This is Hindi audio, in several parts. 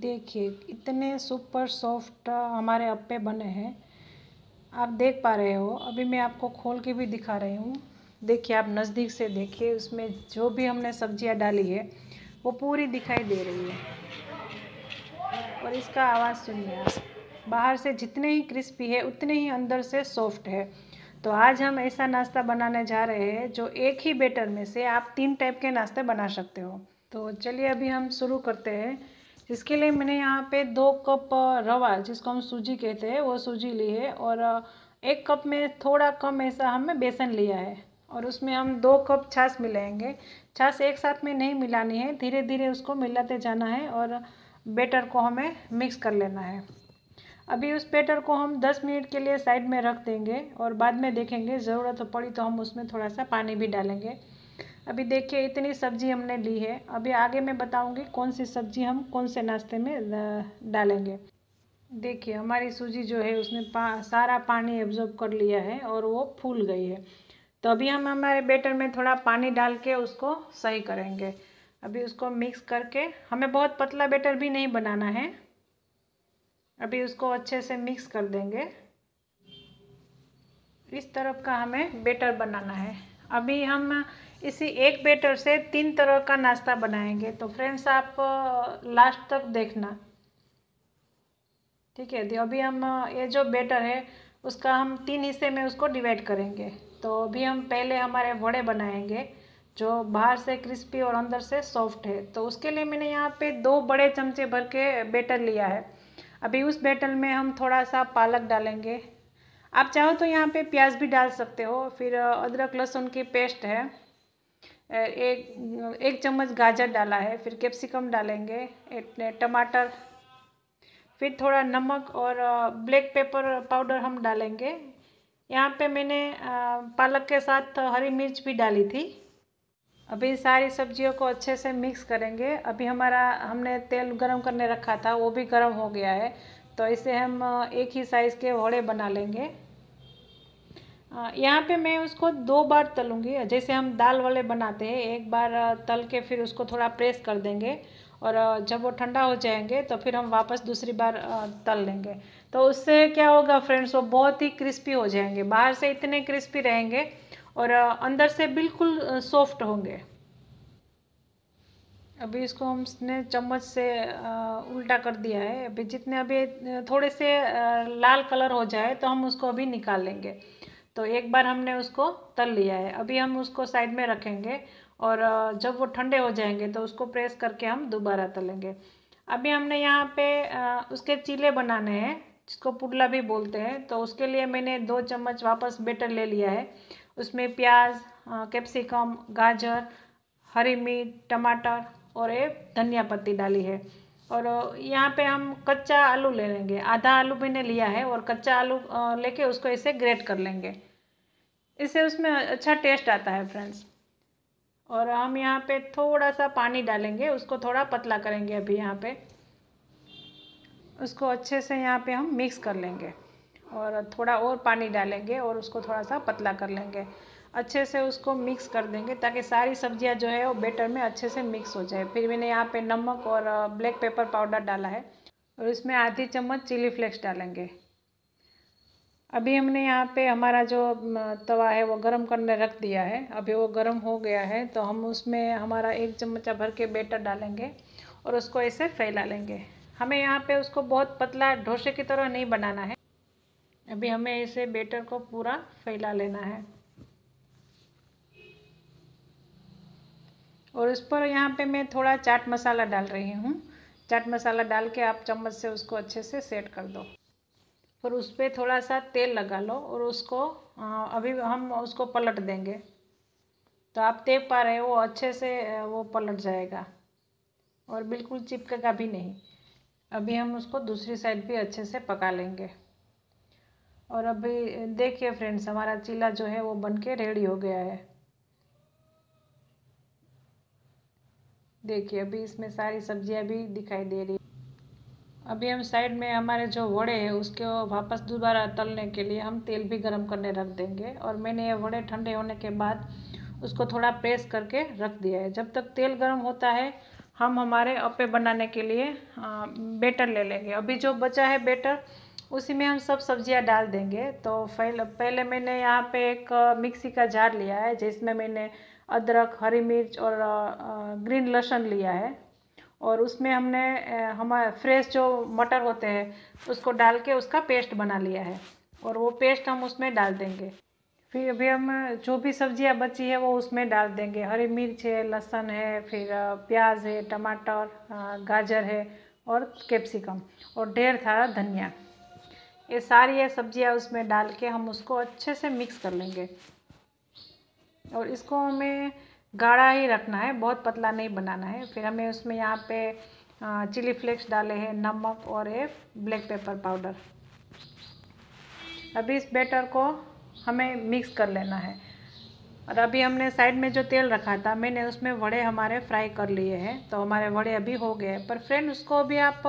देखिए इतने सुपर सॉफ्ट हमारे अप्पे बने हैं आप देख पा रहे हो अभी मैं आपको खोल के भी दिखा रही हूँ देखिए आप नज़दीक से देखिए उसमें जो भी हमने सब्जियाँ डाली है वो पूरी दिखाई दे रही है और इसका आवाज़ सुनिए आप बाहर से जितने ही क्रिस्पी है उतने ही अंदर से सॉफ्ट है तो आज हम ऐसा नाश्ता बनाने जा रहे हैं जो एक ही बेटर में से आप तीन टाइप के नाश्ते बना सकते हो तो चलिए अभी हम शुरू करते हैं इसके लिए मैंने यहाँ पे दो कप रवा जिसको हम सूजी कहते हैं वो सूजी ली है और एक कप में थोड़ा कम ऐसा हमें बेसन लिया है और उसमें हम दो कप छाछ मिलाएंगे छाछ एक साथ में नहीं मिलानी है धीरे धीरे उसको मिलाते जाना है और बेटर को हमें मिक्स कर लेना है अभी उस बेटर को हम 10 मिनट के लिए साइड में रख देंगे और बाद में देखेंगे ज़रूरत पड़ी तो हम उसमें थोड़ा सा पानी भी डालेंगे अभी देखिए इतनी सब्जी हमने ली है अभी आगे मैं बताऊंगी कौन सी सब्जी हम कौन से नाश्ते में डालेंगे देखिए हमारी सूजी जो है उसने पा, सारा पानी एब्जॉर्ब कर लिया है और वो फूल गई है तो अभी हम हमारे बेटर में थोड़ा पानी डाल के उसको सही करेंगे अभी उसको मिक्स करके हमें बहुत पतला बेटर भी नहीं बनाना है अभी उसको अच्छे से मिक्स कर देंगे इस तरफ का हमें बेटर बनाना है अभी हम इसी एक बेटर से तीन तरह का नाश्ता बनाएंगे तो फ्रेंड्स आप लास्ट तक देखना ठीक है तो अभी हम ये जो बेटर है उसका हम तीन हिस्से में उसको डिवाइड करेंगे तो अभी हम पहले हमारे वड़े बनाएंगे जो बाहर से क्रिस्पी और अंदर से सॉफ्ट है तो उसके लिए मैंने यहाँ पे दो बड़े चमचे भर के बेटर लिया है अभी उस बेटर में हम थोड़ा सा पालक डालेंगे आप चाहो तो यहाँ पे प्याज भी डाल सकते हो फिर अदरक लहसुन की पेस्ट है एक एक चम्मच गाजर डाला है फिर कैप्सिकम डालेंगे एक टमाटर फिर थोड़ा नमक और ब्लैक पेपर पाउडर हम डालेंगे यहाँ पे मैंने पालक के साथ हरी मिर्च भी डाली थी अभी सारी सब्जियों को अच्छे से मिक्स करेंगे अभी हमारा हमने तेल गरम करने रखा था वो भी गरम हो गया है तो इसे हम एक ही साइज़ के वड़े बना लेंगे यहाँ पे मैं उसको दो बार तलूँगी जैसे हम दाल वाले बनाते हैं एक बार तल के फिर उसको थोड़ा प्रेस कर देंगे और जब वो ठंडा हो जाएंगे तो फिर हम वापस दूसरी बार तल लेंगे तो उससे क्या होगा फ्रेंड्स वो बहुत ही क्रिस्पी हो जाएंगे बाहर से इतने क्रिस्पी रहेंगे और अंदर से बिल्कुल सॉफ्ट होंगे अभी इसको हमने चम्मच से उल्टा कर दिया है अभी जितने अभी थोड़े से लाल कलर हो जाए तो हम उसको अभी निकाल लेंगे तो एक बार हमने उसको तल लिया है अभी हम उसको साइड में रखेंगे और जब वो ठंडे हो जाएंगे तो उसको प्रेस करके हम दोबारा तलेंगे अभी हमने यहाँ पे उसके चीले बनाने हैं जिसको पुडला भी बोलते हैं तो उसके लिए मैंने दो चम्मच वापस बेटर ले लिया है उसमें प्याज कैप्सिकम गाजर हरी मिर्च टमाटर और एक धनिया पत्ती डाली है और यहाँ पे हम कच्चा आलू ले लेंगे आधा आलू मैंने लिया है और कच्चा आलू लेके उसको ऐसे ग्रेट कर लेंगे इससे उसमें अच्छा टेस्ट आता है फ्रेंड्स और हम यहाँ पे थोड़ा सा पानी डालेंगे उसको थोड़ा पतला करेंगे अभी यहाँ पे उसको अच्छे से यहाँ पे हम मिक्स कर लेंगे और थोड़ा और पानी डालेंगे और उसको थोड़ा सा पतला कर लेंगे अच्छे से उसको मिक्स कर देंगे ताकि सारी सब्ज़ियाँ जो है वो बेटर में अच्छे से मिक्स हो जाए फिर मैंने यहाँ पर नमक और ब्लैक पेपर पाउडर डाला है और इसमें आधी चम्मच चिली फ्लेक्स डालेंगे अभी हमने यहाँ पे हमारा जो तवा है वो गरम करने रख दिया है अभी वो गरम हो गया है तो हम उसमें हमारा एक चम्मचा भर के बेटर डालेंगे और उसको ऐसे फैला लेंगे हमें यहाँ पे उसको बहुत पतला ढोसे की तरह नहीं बनाना है अभी हमें इसे बेटर को पूरा फैला लेना है और उस पर यहाँ पे मैं थोड़ा चाट मसाला डाल रही हूँ चाट मसाला डाल के आप चम्मच से उसको अच्छे से सेट कर दो फिर उस पर थोड़ा सा तेल लगा लो और उसको अभी हम उसको पलट देंगे तो आप देख पा रहे हो अच्छे से वो पलट जाएगा और बिल्कुल चिपकेगा भी नहीं अभी हम उसको दूसरी साइड भी अच्छे से पका लेंगे और अभी देखिए फ्रेंड्स हमारा चीला जो है वो बनके रेडी हो गया है देखिए अभी इसमें सारी सब्जियां भी दिखाई दे रही अभी हम साइड में हमारे जो वड़े हैं उसके वापस दोबारा तलने के लिए हम तेल भी गर्म करने रख देंगे और मैंने ये वड़े ठंडे होने के बाद उसको थोड़ा प्रेस करके रख दिया है जब तक तेल गर्म होता है हम हमारे अपे बनाने के लिए बेटर ले लेंगे अभी जो बचा है बेटर उसी में हम सब सब्जियां डाल देंगे तो फैल पहले मैंने यहाँ पे एक मिक्सी का जार लिया है जिसमें मैंने अदरक हरी मिर्च और ग्रीन लहसुन लिया है और उसमें हमने हमारे फ्रेश जो मटर होते हैं उसको डाल के उसका पेस्ट बना लिया है और वो पेस्ट हम उसमें डाल देंगे फिर अभी हम जो भी सब्जियां बची है वो उसमें डाल देंगे हरी मिर्च है लहसुन है फिर प्याज है टमाटर गाजर है और कैप्सिकम और ढेर सारा धनिया ये सारी ये सब्जियां उसमें डाल के हम उसको अच्छे से मिक्स कर लेंगे और इसको हमें गाढ़ा ही रखना है बहुत पतला नहीं बनाना है फिर हमें उसमें यहाँ पे चिली फ्लेक्स डाले हैं नमक और ये ब्लैक पेपर पाउडर अभी इस बैटर को हमें मिक्स कर लेना है और अभी हमने साइड में जो तेल रखा था मैंने उसमें वड़े हमारे फ्राई कर लिए हैं तो हमारे वड़े अभी हो गए पर फ्रेंड उसको अभी आप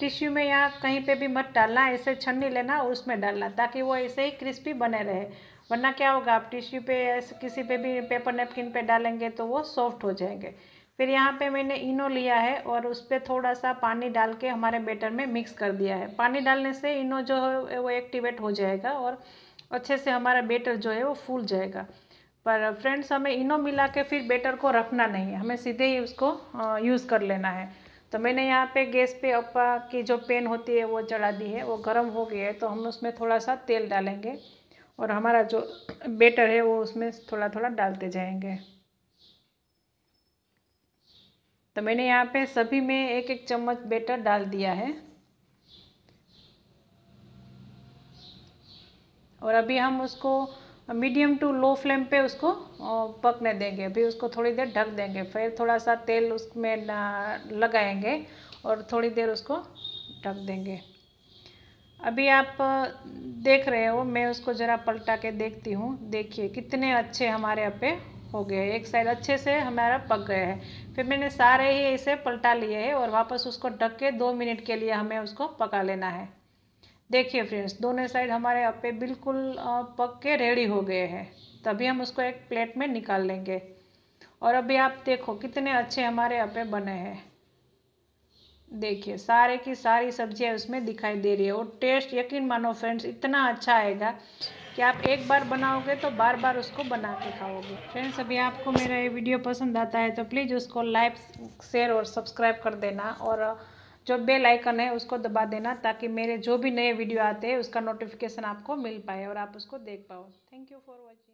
टिश्यू में या कहीं पे भी मत डालना ऐसे छन्नी लेना और उसमें डालना ताकि वो ऐसे ही क्रिस्पी बने रहे वरना क्या होगा आप टिश्यू पे किसी पे भी पेपर नेपकिन पे डालेंगे तो वो सॉफ्ट हो जाएंगे फिर यहाँ पे मैंने इनो लिया है और उस पर थोड़ा सा पानी डाल के हमारे बेटर में मिक्स कर दिया है पानी डालने से इनो जो है वो एक्टिवेट हो जाएगा और अच्छे से हमारा बेटर जो है वो फूल जाएगा पर फ्रेंड्स हमें इनो मिला के फिर बेटर को रखना नहीं हमें सीधे ही उसको यूज़ कर लेना है तो मैंने यहाँ पे गैस पे अपा की जो पेन होती है वो चढ़ा दी है वो गर्म हो गया है तो हम उसमें थोड़ा सा तेल डालेंगे और हमारा जो बेटर है वो उसमें थोड़ा थोड़ा डालते जाएंगे तो मैंने यहाँ पे सभी में एक एक चम्मच बेटर डाल दिया है और अभी हम उसको मीडियम टू लो फ्लेम पे उसको पकने देंगे अभी उसको थोड़ी देर ढक देंगे फिर थोड़ा सा तेल उसमें लगाएंगे और थोड़ी देर उसको ढक देंगे अभी आप देख रहे हो मैं उसको ज़रा पलटा के देखती हूँ देखिए कितने अच्छे हमारे यहाँ पे हो गए एक साइड अच्छे से हमारा पक गया है फिर मैंने सारे ही इसे पलटा लिए हैं और वापस उसको ढक के दो मिनट के लिए हमें उसको पका लेना है देखिए फ्रेंड्स दोनों साइड हमारे यहाँ पे बिल्कुल पक के रेडी हो गए हैं तभी हम उसको एक प्लेट में निकाल लेंगे और अभी आप देखो कितने अच्छे हमारे यहाँ पे बने हैं देखिए सारे की सारी सब्जियाँ उसमें दिखाई दे रही है और टेस्ट यकीन मानो फ्रेंड्स इतना अच्छा आएगा कि आप एक बार बनाओगे तो बार बार उसको बना के खाओगे फ्रेंड्स अभी आपको मेरा ये वीडियो पसंद आता है तो प्लीज़ उसको लाइक शेयर और सब्सक्राइब कर देना और जो बेल आइकन है उसको दबा देना ताकि मेरे जो भी नए वीडियो आते हैं उसका नोटिफिकेशन आपको मिल पाए और आप उसको देख पाओ थैंक यू फॉर वॉचिंग